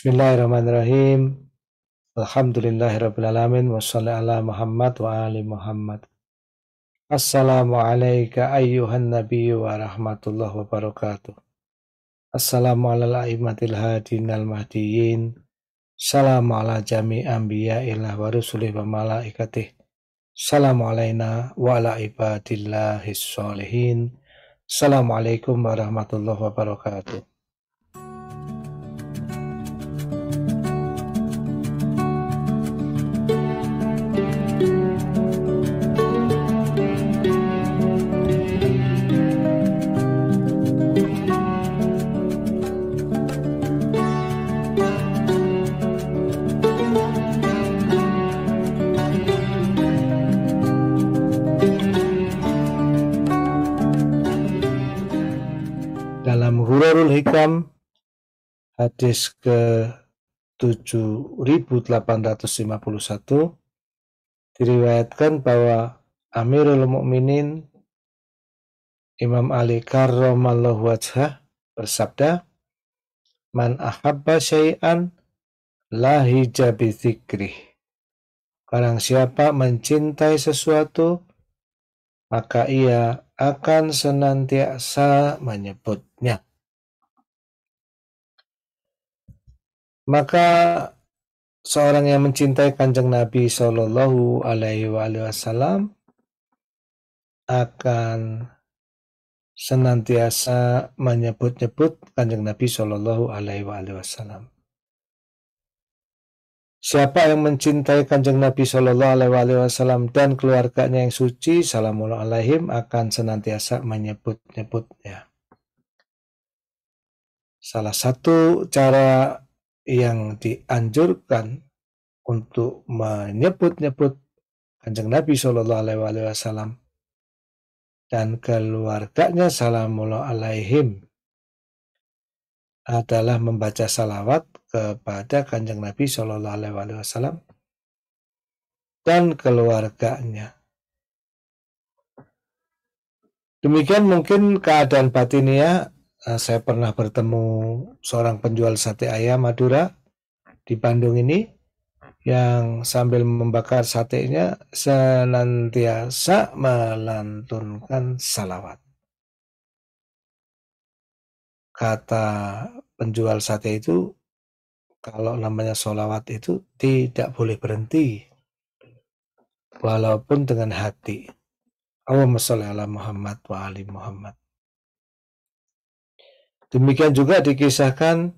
Bismillahirrahmanirrahim. Alhamdulillahirrahmanirrahim. Wassalamualaikum ala Muhammad wa ali Muhammad. Assalamualaikum ayyuhan nabiyyu wa rahmatullahi wa barakatuh. Assalamu ala al hadin al mahdiyin. Salamu ala jami anbiya wa rusulih wa malaikatih. Salamu wa ala ibadillahis salihin. Assalamualaikum warahmatullahi wabarakatuh. Hikam hadis ke 7851 diriwayatkan bahwa Amirul Mukminin Imam Ali karramallahu wajhah bersabda Man ahabba syai'an la hijabi zikrih Barang siapa mencintai sesuatu maka ia akan senantiasa menyebut Maka seorang yang mencintai kanjeng Nabi Shallallahu Alaihi Wasallam akan senantiasa menyebut-nyebut kanjeng Nabi Shallallahu Alaihi Wasallam. Siapa yang mencintai kanjeng Nabi Shallallahu Alaihi Wasallam dan keluarganya yang suci, salamul akan senantiasa menyebut-nyebutnya. Salah satu cara yang dianjurkan untuk menyebut-nyebut Kanjeng Nabi Shallallahu Alaihi Wasallam dan keluarganya Salamullah Alaihim adalah membaca salawat kepada Kanjeng Nabi Shallallahu Alaihi Wasallam dan keluarganya. Demikian mungkin keadaan batinia Eh, saya pernah bertemu seorang penjual sate ayam Madura di Bandung ini yang sambil membakar satenya senantiasa melantunkan salawat. Kata penjual sate itu, kalau namanya solawat itu tidak boleh berhenti, walaupun dengan hati. Allahumma sholli ala Muhammad wa ali Muhammad. Demikian juga dikisahkan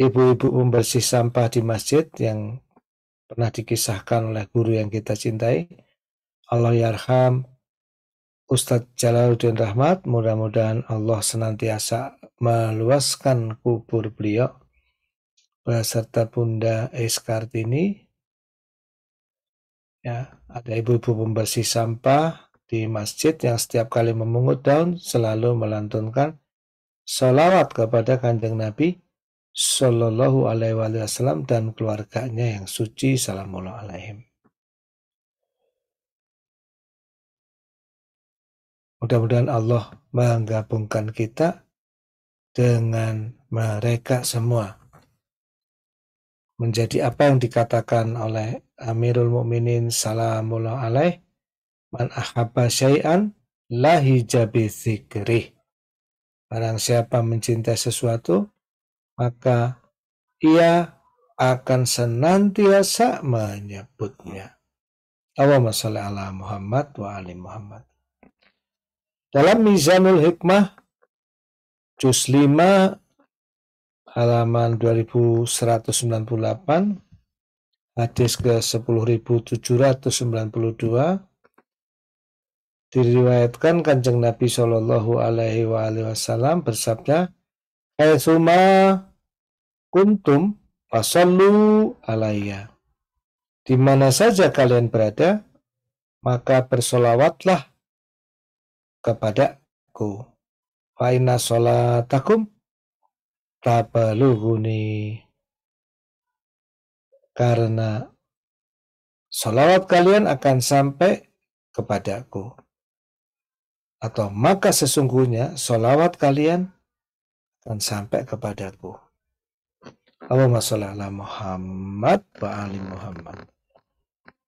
ibu-ibu pembersih sampah di masjid yang pernah dikisahkan oleh guru yang kita cintai. Allah yarham Ustadz Jalaluddin Rahmat, mudah-mudahan Allah senantiasa meluaskan kubur beliau beserta Bunda Eskartini. ini. Ya, ada ibu-ibu pembersih sampah di masjid yang setiap kali memungut daun selalu melantunkan salawat kepada kanjeng Nabi Sallallahu Alaihi Wasallam dan keluarganya yang suci salamullah alaihim. Mudah-mudahan Allah menggabungkan kita dengan mereka semua menjadi apa yang dikatakan oleh Amirul Mukminin Salamullah alaih man ahabba syai'an lahi jabi zikrih Barang siapa mencintai sesuatu, maka ia akan senantiasa menyebutnya. Allahumma salli ala Muhammad wa ali Muhammad. Dalam Mizanul Hikmah, Juz 5, halaman 2198, hadis ke 10.792, Diriwayatkan Kanjeng Nabi Shallallahu alaihi wasallam bersabda, "Kaisuma kuntum fasallu alaiya." Di mana saja kalian berada, maka bersolawatlah kepadaku. Faina solatakum tabaluhuni. Karena solawat kalian akan sampai kepadaku atau maka sesungguhnya solawat kalian akan sampai kepadaku. Allahumma sholli Muhammad wa ali Muhammad.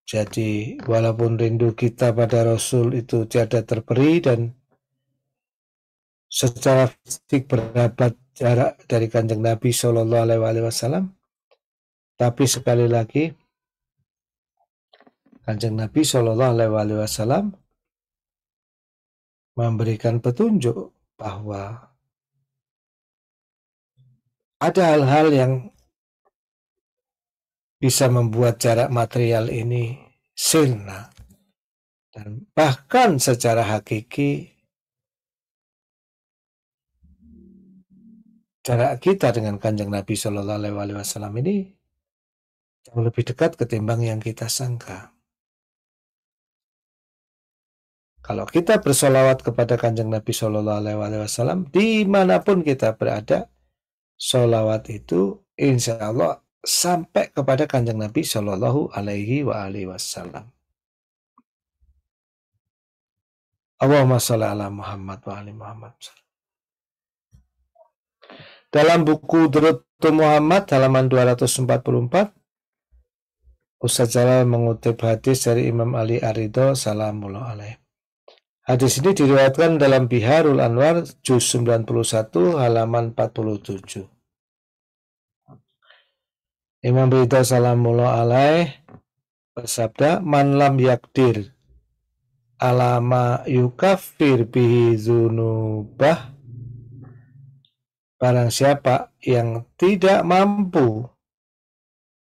Jadi walaupun rindu kita pada Rasul itu tiada terperi dan secara fisik berabad jarak dari kanjeng Nabi saw tapi sekali lagi kanjeng Nabi Shallallahu Alaihi Wasallam memberikan petunjuk bahwa ada hal-hal yang bisa membuat jarak material ini sirna dan bahkan secara hakiki jarak kita dengan kanjeng Nabi Shallallahu Alaihi Wasallam ini jauh lebih dekat ketimbang yang kita sangka. Kalau kita bersolawat kepada kanjeng Nabi Shallallahu Alaihi Wasallam dimanapun kita berada, solawat itu insya Allah sampai kepada kanjeng Nabi Shallallahu Alaihi Wasallam. Allahumma sholli ala Muhammad wa ali Muhammad. Dalam buku Durutul Muhammad halaman 244 Ustaz Jalal mengutip hadis dari Imam Ali Arido Salamullah alaihi. Hadis ini diriwayatkan dalam Biharul Anwar juz 91 halaman 47. Imam Berita salamullah alaih bersabda man lam yakdir alama yukafir bihi zunubah barang siapa yang tidak mampu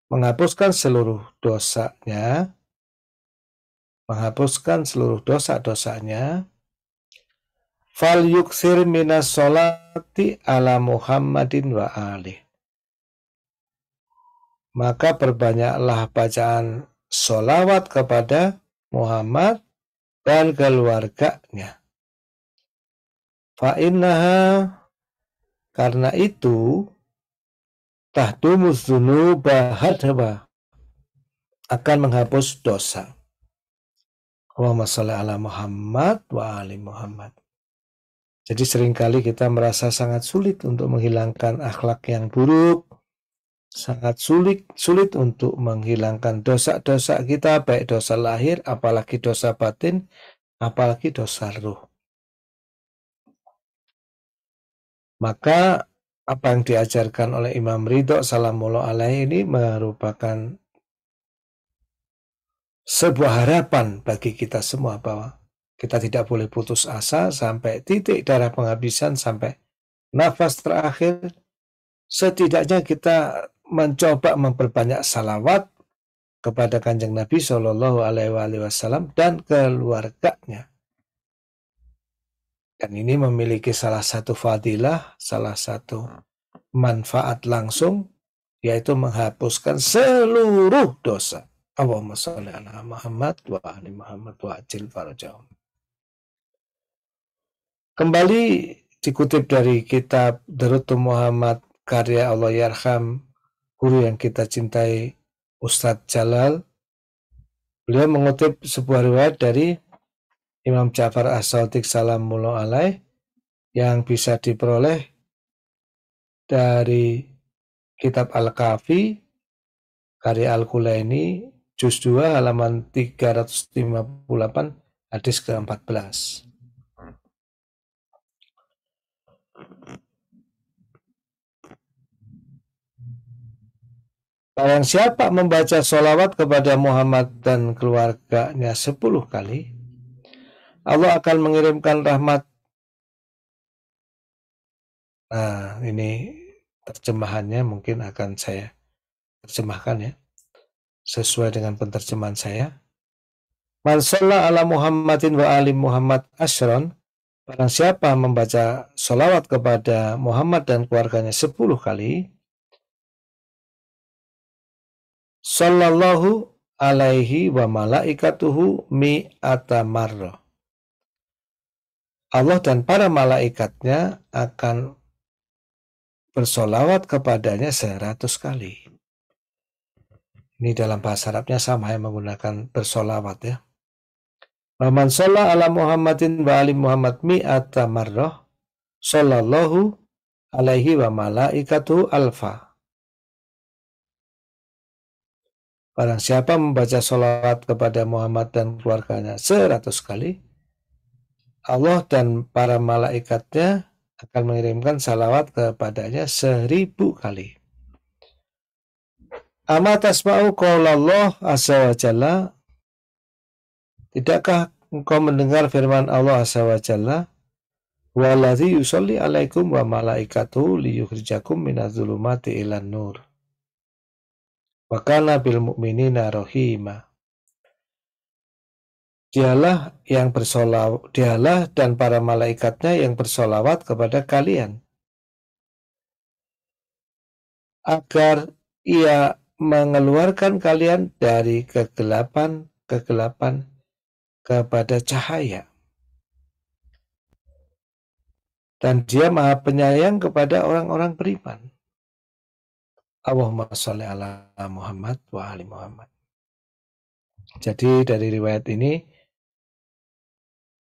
menghapuskan seluruh dosanya menghapuskan seluruh dosa-dosanya. Fal yuksir minas solati ala Muhammadin wa ali Maka perbanyaklah bacaan sholawat kepada Muhammad dan keluarganya. Fa'innaha karena itu tahtumus dzunuba akan menghapus dosa. Allahumma salli ala Muhammad wa ali Muhammad. Jadi seringkali kita merasa sangat sulit untuk menghilangkan akhlak yang buruk, sangat sulit sulit untuk menghilangkan dosa-dosa kita, baik dosa lahir, apalagi dosa batin, apalagi dosa ruh. Maka apa yang diajarkan oleh Imam Ridho Salamullah Alaihi ini merupakan sebuah harapan bagi kita semua bahwa kita tidak boleh putus asa sampai titik darah penghabisan sampai nafas terakhir setidaknya kita mencoba memperbanyak salawat kepada kanjeng Nabi Shallallahu Alaihi Wasallam dan keluarganya dan ini memiliki salah satu fadilah salah satu manfaat langsung yaitu menghapuskan seluruh dosa Allahumma salli ala Muhammad wa ahli Muhammad wa ajil farajahum. Kembali dikutip dari kitab Darutu Muhammad karya Allah Yarham, guru yang kita cintai Ustadz Jalal. Beliau mengutip sebuah riwayat dari Imam Ja'far As-Sadiq Salamullah Alaih yang bisa diperoleh dari kitab Al-Kafi karya Al-Kulaini juz 2 halaman 358 hadis ke-14. Barang siapa membaca sholawat kepada Muhammad dan keluarganya sepuluh kali, Allah akan mengirimkan rahmat. Nah, ini terjemahannya mungkin akan saya terjemahkan ya sesuai dengan penerjemahan saya. Man ala Muhammadin wa ali Muhammad asyron, barang siapa membaca solawat kepada Muhammad dan keluarganya sepuluh kali, Sallallahu alaihi wa malaikatuhu mi'ata marrah. Allah dan para malaikatnya akan bersolawat kepadanya seratus kali. Ini dalam bahasa Arabnya sama yang menggunakan bersolawat ya. Waman sholat ala Muhammadin wa ali Muhammad mi'ata marroh sholallahu alaihi wa malaikatu alfa. Barang siapa membaca sholawat kepada Muhammad dan keluarganya seratus kali, Allah dan para malaikatnya akan mengirimkan salawat kepadanya seribu kali. Ama tasma'u Allah azza wa jalla? Tidakkah engkau mendengar firman Allah azza wa jalla? Waladhi yusalli alaikum wa malaikatu liyukhrijakum minadzulumati ilan nur. Wa kana bil mu'minina rahima. Dialah yang bersolawat, dialah dan para malaikatnya yang bersolawat kepada kalian. Agar ia mengeluarkan kalian dari kegelapan-kegelapan kepada cahaya. Dan dia maha penyayang kepada orang-orang beriman. Allahumma sholli ala Muhammad wa ali Muhammad. Jadi dari riwayat ini,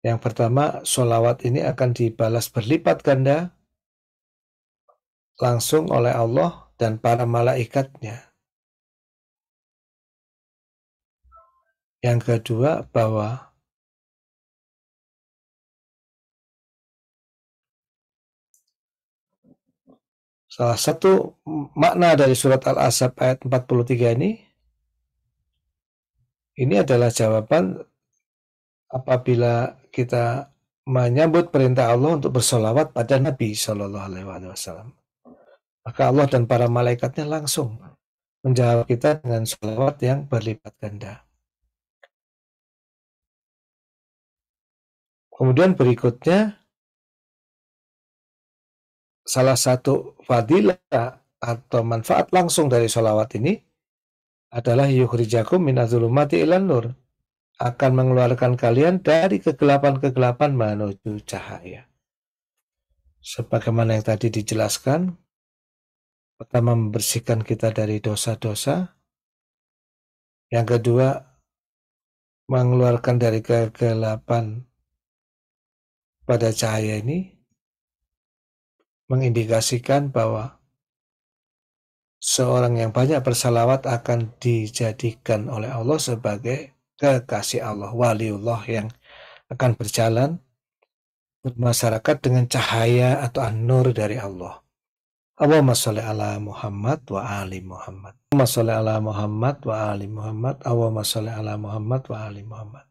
yang pertama, solawat ini akan dibalas berlipat ganda langsung oleh Allah dan para malaikatnya yang kedua bahwa salah satu makna dari surat Al-Asab ayat 43 ini ini adalah jawaban apabila kita menyambut perintah Allah untuk bersolawat pada Nabi Shallallahu Alaihi Wasallam. Maka Allah dan para malaikatnya langsung menjawab kita dengan solawat yang berlipat ganda. Kemudian berikutnya salah satu fadilah atau manfaat langsung dari sholawat ini adalah yukhrijakum min azulumati ilan nur akan mengeluarkan kalian dari kegelapan-kegelapan menuju cahaya. Sebagaimana yang tadi dijelaskan, pertama membersihkan kita dari dosa-dosa, yang kedua mengeluarkan dari kegelapan pada cahaya ini mengindikasikan bahwa seorang yang banyak bersalawat akan dijadikan oleh Allah sebagai kekasih Allah, waliullah yang akan berjalan bermasyarakat dengan cahaya atau an-nur dari Allah. Allahumma sholli ala Muhammad wa ali Muhammad. Allahumma sholli ala Muhammad wa ali Muhammad. Allahumma sholli ala Muhammad wa ali Muhammad.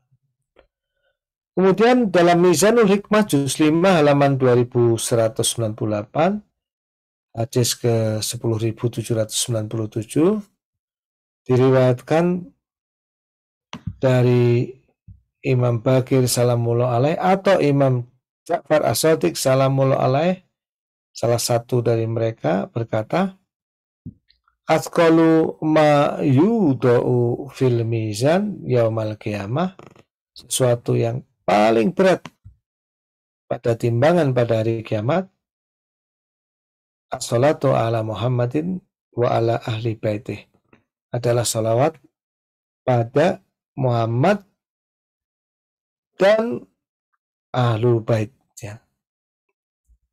Kemudian dalam Mizanul Hikmah juz 5 halaman 2198 hadis ke 10797 diriwayatkan dari Imam Bakir salamullah alaih atau Imam Ja'far As-Sadiq salamullah alaih salah satu dari mereka berkata Atkalu ma yudau fil mizan yaumal kiamah sesuatu yang paling berat pada timbangan pada hari kiamat as-salatu ala Muhammadin wa ala ahli baitih adalah salawat pada Muhammad dan ahlu baitnya.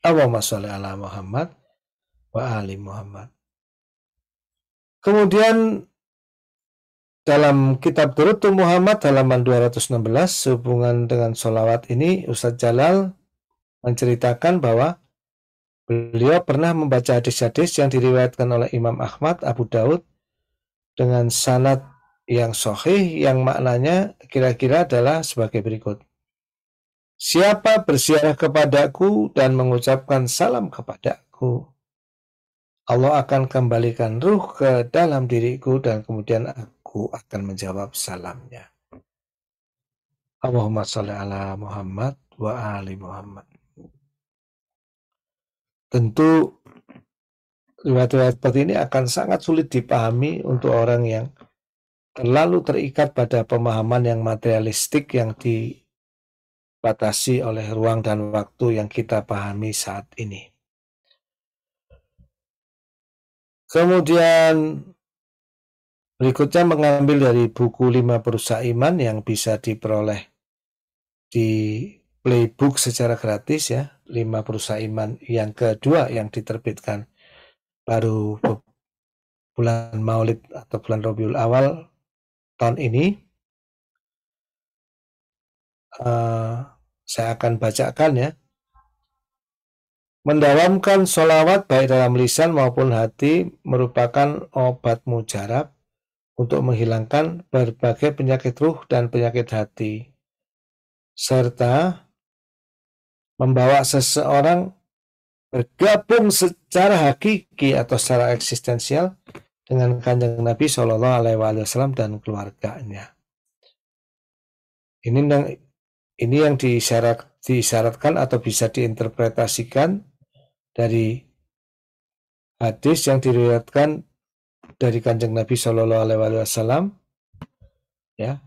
Allahumma sholli ala Muhammad wa ali Muhammad. Kemudian dalam kitab Durutu Muhammad halaman 216 hubungan dengan sholawat ini Ustaz Jalal menceritakan bahwa beliau pernah membaca hadis-hadis yang diriwayatkan oleh Imam Ahmad Abu Daud dengan sanad yang sohih yang maknanya kira-kira adalah sebagai berikut. Siapa bersiarah kepadaku dan mengucapkan salam kepadaku, Allah akan kembalikan ruh ke dalam diriku dan kemudian aku aku akan menjawab salamnya. Allahumma sholli ala Muhammad wa ali Muhammad. Tentu riwayat-riwayat seperti ini akan sangat sulit dipahami untuk orang yang terlalu terikat pada pemahaman yang materialistik yang dibatasi oleh ruang dan waktu yang kita pahami saat ini. Kemudian Berikutnya mengambil dari buku 5 perusahaan iman yang bisa diperoleh di playbook secara gratis ya. 5 perusahaan iman yang kedua yang diterbitkan baru bulan Maulid atau bulan Rabiul awal tahun ini. Uh, saya akan bacakan ya. Mendalamkan sholawat baik dalam lisan maupun hati merupakan obat mujarab untuk menghilangkan berbagai penyakit ruh dan penyakit hati, serta membawa seseorang bergabung secara hakiki atau secara eksistensial dengan kanjeng Nabi Shallallahu Alaihi Wasallam dan keluarganya. Ini yang ini yang disyarat, disyaratkan atau bisa diinterpretasikan dari hadis yang diriwayatkan dari kanjeng Nabi Shallallahu Alaihi Wasallam ya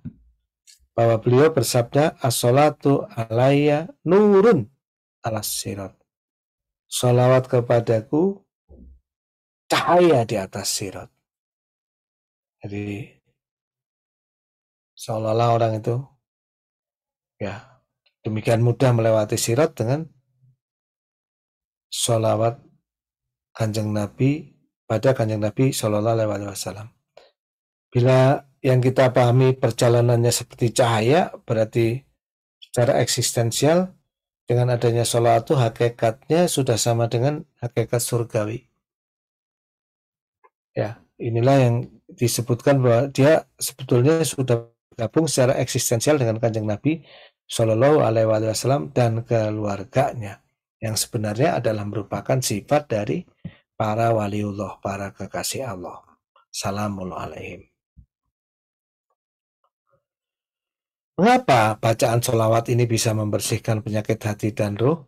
bahwa beliau bersabda asolatu alaiya nurun ala sirat solawat kepadaku cahaya di atas sirat jadi seolah-olah orang itu ya demikian mudah melewati sirat dengan solawat kanjeng Nabi pada kanjeng Nabi Shallallahu Alaihi Wasallam. Bila yang kita pahami perjalanannya seperti cahaya, berarti secara eksistensial dengan adanya sholat itu hakikatnya sudah sama dengan hakikat surgawi. Ya, inilah yang disebutkan bahwa dia sebetulnya sudah gabung secara eksistensial dengan kanjeng Nabi Shallallahu Alaihi Wasallam dan keluarganya yang sebenarnya adalah merupakan sifat dari para waliullah, para kekasih Allah. Salamul alaihim. Mengapa bacaan sholawat ini bisa membersihkan penyakit hati dan ruh?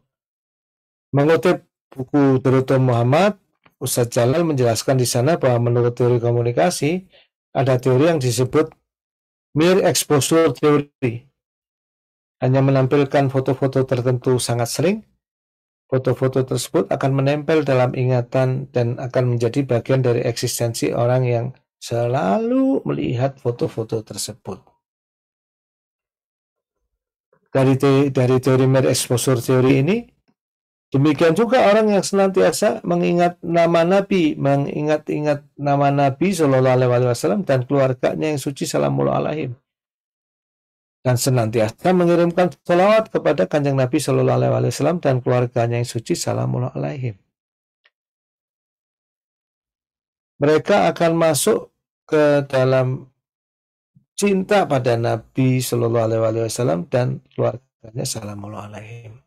Mengutip buku Durutul Muhammad, Ustadz Jalal menjelaskan di sana bahwa menurut teori komunikasi, ada teori yang disebut mere exposure theory. Hanya menampilkan foto-foto tertentu sangat sering, Foto-foto tersebut akan menempel dalam ingatan dan akan menjadi bagian dari eksistensi orang yang selalu melihat foto-foto tersebut. Dari, teori, dari teori mere exposure teori ini, demikian juga orang yang senantiasa mengingat nama Nabi, mengingat-ingat nama Nabi Shallallahu Alaihi Wasallam dan keluarganya yang suci Salamul Alaihim dan senantiasa mengirimkan salawat kepada kanjeng Nabi Shallallahu Alaihi Wasallam dan keluarganya yang suci salamullah alaihim. Mereka akan masuk ke dalam cinta pada Nabi Shallallahu Alaihi Wasallam dan keluarganya salamullah alaihim.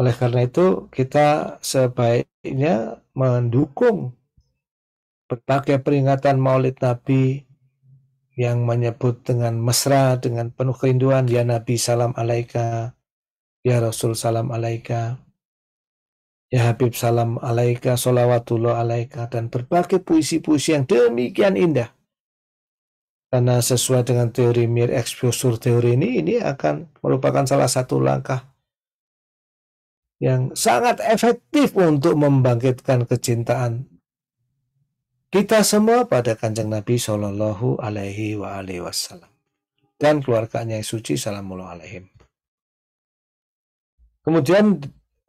Oleh karena itu kita sebaiknya mendukung berbagai peringatan Maulid Nabi yang menyebut dengan mesra, dengan penuh kerinduan, ya Nabi salam alaika, ya Rasul salam alaika, ya Habib salam alaika, Salawatullah alaika, dan berbagai puisi-puisi yang demikian indah. Karena sesuai dengan teori Mir Exposure teori ini, ini akan merupakan salah satu langkah yang sangat efektif untuk membangkitkan kecintaan kita semua pada kanjeng Nabi Shallallahu Alaihi wa alihi Wasallam dan keluarganya yang suci Salamullah Alaihim. Kemudian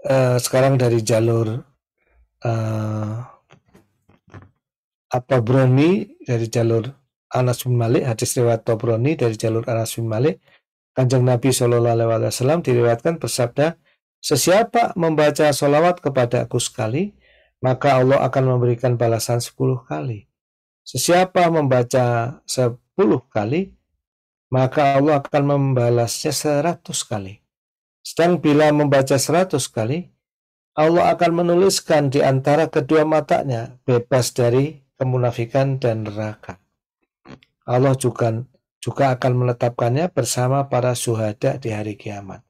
eh, sekarang dari jalur eh, apa Broni dari jalur Anas bin Malik hadis riwayat Tobroni dari jalur Anas bin Malik Kanjeng Nabi Shallallahu Alaihi Wasallam diriwayatkan bersabda sesiapa membaca solawat kepada aku sekali maka Allah akan memberikan balasan 10 kali. Sesiapa membaca 10 kali, maka Allah akan membalasnya 100 kali. Sedang bila membaca 100 kali, Allah akan menuliskan di antara kedua matanya bebas dari kemunafikan dan neraka. Allah juga juga akan menetapkannya bersama para syuhada di hari kiamat.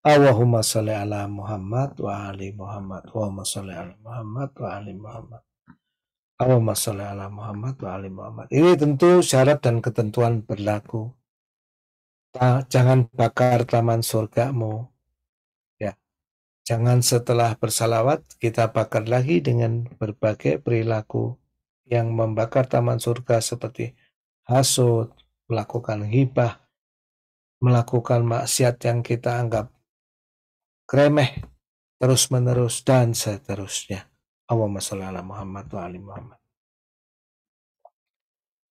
Allahumma salli ala Muhammad wa ali Muhammad. Allahumma salli ala Muhammad wa ali Muhammad. Allahumma salli ala Muhammad wa ali Muhammad. Ini tentu syarat dan ketentuan berlaku. Jangan bakar taman surgamu. Ya. Jangan setelah bersalawat kita bakar lagi dengan berbagai perilaku yang membakar taman surga seperti hasut, melakukan hibah, melakukan maksiat yang kita anggap remeh terus-menerus dan seterusnya. Allahumma sholli ala Muhammad wa ali Muhammad.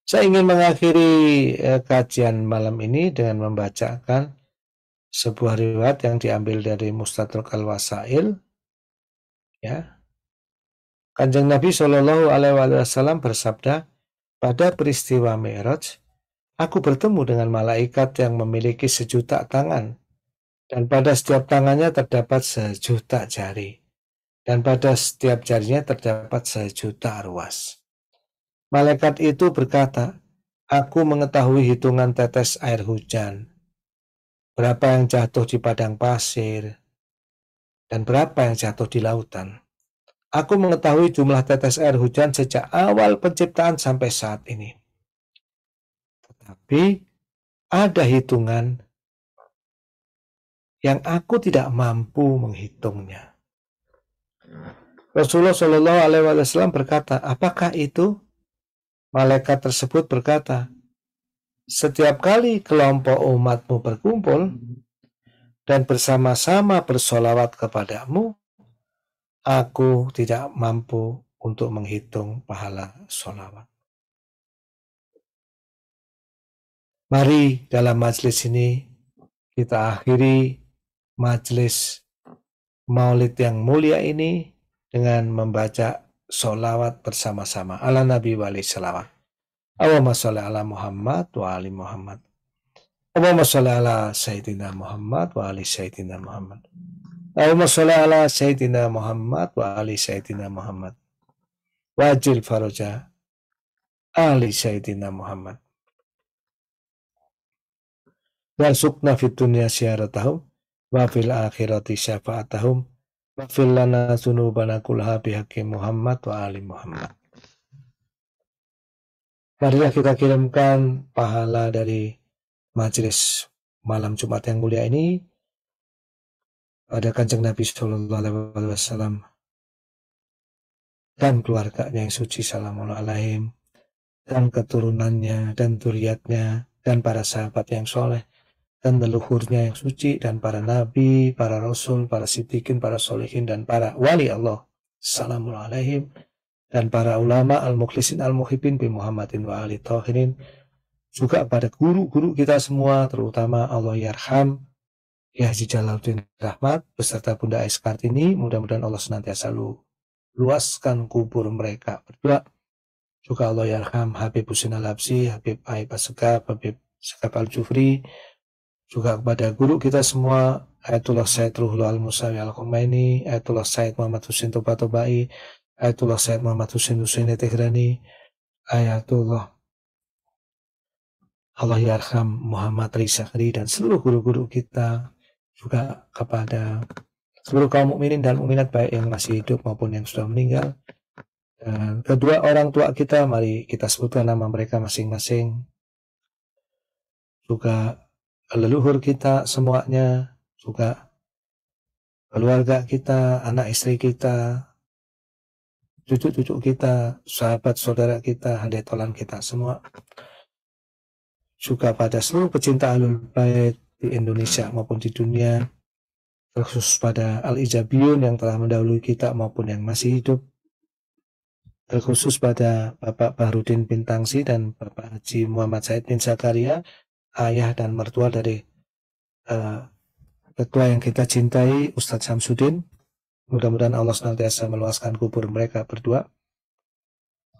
Saya ingin mengakhiri eh, kajian malam ini dengan membacakan sebuah riwayat yang diambil dari Mustadrak Al-Wasail ya. Kanjeng Nabi Shallallahu alaihi wasallam bersabda, "Pada peristiwa Mi'raj, aku bertemu dengan malaikat yang memiliki sejuta tangan dan pada setiap tangannya terdapat sejuta jari. Dan pada setiap jarinya terdapat sejuta ruas. Malaikat itu berkata, Aku mengetahui hitungan tetes air hujan. Berapa yang jatuh di padang pasir. Dan berapa yang jatuh di lautan. Aku mengetahui jumlah tetes air hujan sejak awal penciptaan sampai saat ini. Tetapi ada hitungan yang aku tidak mampu menghitungnya. Rasulullah Shallallahu Alaihi Wasallam berkata, apakah itu? Malaikat tersebut berkata, setiap kali kelompok umatmu berkumpul dan bersama-sama bersolawat kepadamu, aku tidak mampu untuk menghitung pahala solawat. Mari dalam majlis ini kita akhiri majelis maulid yang mulia ini dengan membaca solawat bersama-sama ala Nabi wali salawat. Allahumma sholli ala Muhammad wa ali Muhammad. Allahumma sholli ala Sayyidina Muhammad wa ali Sayyidina Muhammad. Allahumma sholli ala Sayyidina Muhammad wa ali Sayyidina Muhammad. Wajil faroja ali Sayyidina Muhammad. Dan sukna fit dunya syiaratahum wa fil akhirati syafa'atahum wa fil lana sunubana kulha bihaqi Muhammad wa ali Muhammad. Marilah kita kirimkan pahala dari majelis malam Jumat yang mulia ini pada kanjeng Nabi Shallallahu Alaihi Wasallam dan keluarganya yang suci Salamul Alaihim dan keturunannya dan turiatnya dan para sahabat yang soleh dan leluhurnya yang suci dan para nabi, para rasul, para sitikin, para solehin dan para wali Allah. Salamul alaihim dan para ulama al-mukhlisin al-muhibin bi Muhammadin wa ali tahirin juga pada guru-guru kita semua terutama Allah Yarham Ya Haji Jalaluddin Rahmat beserta Bunda Ais Kartini mudah-mudahan Allah senantiasa lu luaskan kubur mereka berdua juga Allah Yarham Habib Husin Al-Habsi Habib Aib Habib Segab Al-Jufri juga kepada guru kita semua Ayatullah Said Ruhul Al Musawi Al Khomeini, Ayatullah Said Muhammad Husin Toba Tobai, Ayatullah Said Muhammad Husin Husin Tehrani, Ayatullah Allah Yarham ya Muhammad Rizakri dan seluruh guru-guru kita juga kepada seluruh kaum mukminin dan mukminat baik yang masih hidup maupun yang sudah meninggal dan kedua orang tua kita mari kita sebutkan nama mereka masing-masing juga leluhur kita semuanya juga keluarga kita, anak istri kita, cucu-cucu kita, sahabat saudara kita, hadiah tolan kita semua. Juga pada seluruh pecinta alul bait di Indonesia maupun di dunia, khusus pada al-ijabiyun yang telah mendahului kita maupun yang masih hidup, terkhusus pada Bapak Bahrudin Bintangsi dan Bapak Haji Muhammad Said bin Zakaria ayah dan mertua dari uh, eh, ketua yang kita cintai Ustadz Samsudin mudah-mudahan Allah senantiasa meluaskan kubur mereka berdua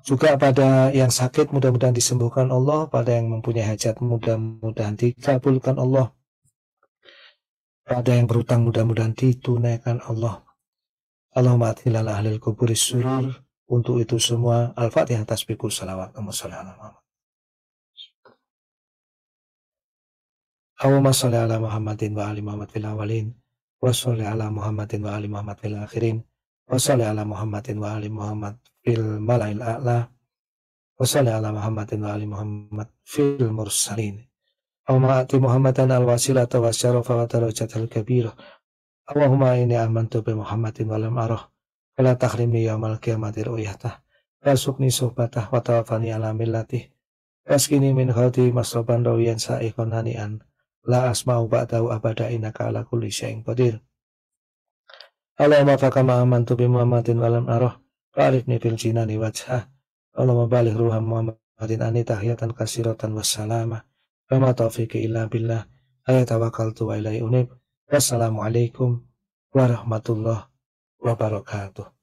juga pada yang sakit mudah-mudahan disembuhkan Allah pada yang mempunyai hajat mudah-mudahan dikabulkan Allah pada yang berutang mudah-mudahan ditunaikan Allah Allahumma atilal ahlil kuburis surur untuk itu semua Al-Fatihah tasbihku salawat Allahumma Allahumma salli ala Muhammadin wa ali Muhammad fil awalin wa sholli ala Muhammadin wa ali Muhammad fil akhirin wa sholli ala Muhammadin wa ali Muhammad fil malail a'la wa sholli ala Muhammadin wa ali Muhammad fil mursalin Allahumma ati Muhammadan al wasilata wa syarafa wa al kabirah Allahumma inni amantu bi Muhammadin wa lam arah fala takhrimi yaumal qiyamati ru'yatah wasukni sohbatah wa tawafani ala millatih waskini min khawti masroban rawiyan sa'ikon hani'an la asma'u ba'dahu abada innaka ala kulli syai'in qadir Allahumma fakama amantu bi Muhammadin walam arah Fa'arifni fil jinani wajhah Allahumma balik ruham Muhammadin ani tahiyatan kasiratan wassalama Rama taufiqi illa billah ayat tawakaltu wa ilai unib Wassalamualaikum warahmatullahi wabarakatuh